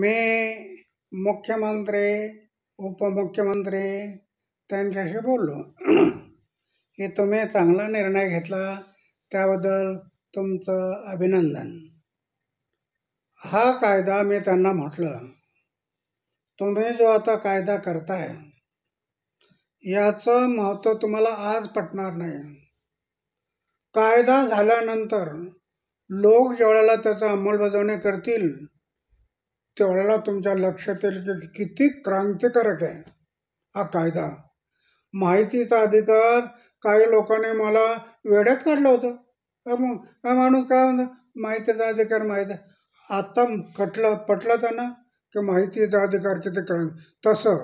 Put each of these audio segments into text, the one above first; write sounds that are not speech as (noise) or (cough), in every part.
मी मुख्यमंत्री उपमुख्यमंत्री त्यांच्याशी बोललो की (clears throat) तुम्ही चांगला निर्णय घेतला त्याबद्दल तुमचं अभिनंदन हा कायदा मी त्यांना म्हटलं तुम्ही जो आता कायदा करताय याचं महत्त्व तुम्हाला आज पटणार नाही कायदा झाल्यानंतर लोक जेवढ्याला त्याचा अंमलबजावणी करतील तेवढ्याला तुमच्या लक्षात येईल की किती क्रांतिकारक आहे हा कायदा माहितीचा अधिकार काही लोकांनी मला वेड्यात काढलं होतं मग काय माणूस काय म्हणतो माहितीचा अधिकार माहिती आता कटलं पटलं त्यांना की माहितीचा अधिकार किती क्रांती तसं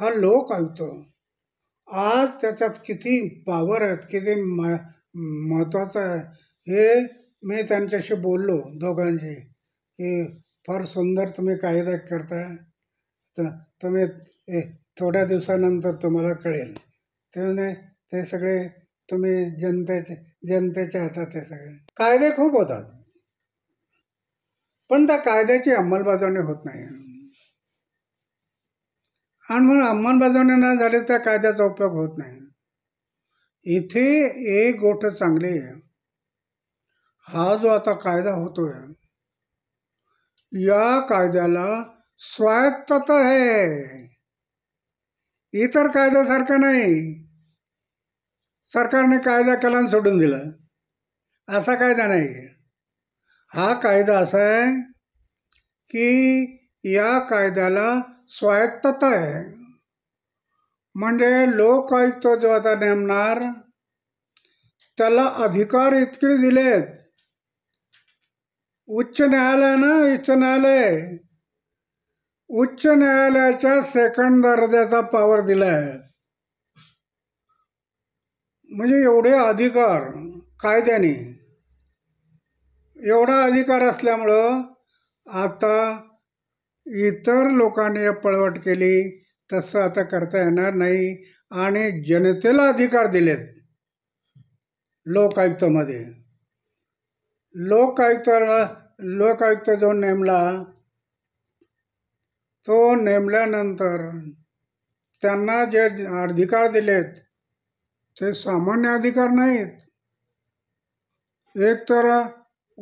हा लोक ऐकतो आज त्याच्यात किती पावर आहेत किती महत्त्वाचं आहे हे मी त्यांच्याशी बोललो दोघांशी की फार सुंदर तुम्ही कायदा करता तर तुम्ही थोड्या दिवसानंतर तुम्हाला कळेल त्यामुळे ते सगळे तुम्ही जनतेचे जनतेच्या हातात ते सगळे कायदे खूप होतात पण त्या कायद्याची अंमलबजावणी होत नाही आणि म्हणून अंमलबजावणी न झाली त्या कायद्याचा उपयोग होत नाही इथे एक गोष्ट चांगली आहे हा जो आता कायदा होतोय या कायद्याला स्वायत्तता आहे इतर कायद्यासारखा नाही सरकारने कायदा केला सोडून दिला असा कायदा नाही हा कायदा असा आहे की या कायद्याला स्वायत्तता आहे म्हणजे लोक आयुक्त जो आता नेमणार त्याला अधिकार इतके दिलेत उच्च ना उच्च न्यायालय उच्च न्यायालयाच्या सेकंड दर्जाचा दिला दिलाय म्हणजे एवढे अधिकार कायद्याने एवढा अधिकार असल्यामुळं आता इतर लोकांनी पळवट केली तसं आता करता येणार नाही आणि जनतेला अधिकार दिलेत लोकायुक्तमध्ये लोक लोक आयुक्त जो नेमला तो नेमल्यानंतर त्यांना जे अधिकार दिलेत ते सामान्य अधिकार नाहीत एक तर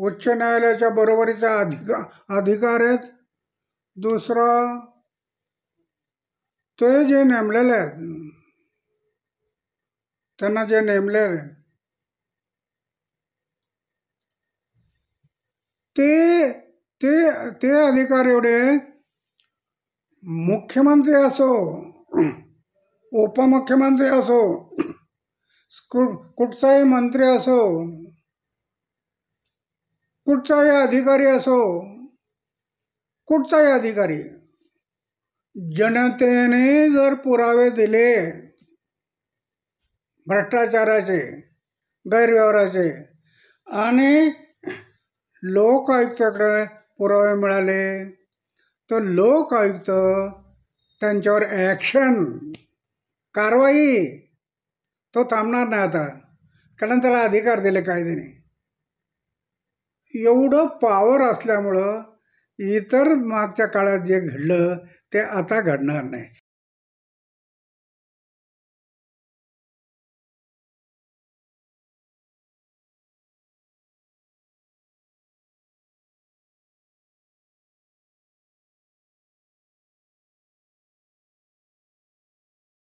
उच्च न्यायालयाच्या बरोबरीचा अधिका अधिकार आहेत दुसरा ते जे नेमलेले आहेत त्यांना जे नेमलेले ते ते ते अधिकार एवढे मुख्यमंत्री असो उपमुख्यमंत्री असो कुठचाही मंत्री असो कुठचाही अधिकारी असो कुठचाही अधिकारी जनतेने जर पुरावे दिले भ्रष्टाचाराचे गैरव्यवहाराचे आणि लोक आयुक्ताकडे पुरावे मिळाले तर लोक आयुक्त त्यांच्यावर ॲक्शन कारवाई तो थांबणार नाही आता कारण त्याला अधिकार दिले कायद्याने एवढं पावर असल्यामुळं इतर मागच्या काळात जे घडलं ते आता घडणार नाही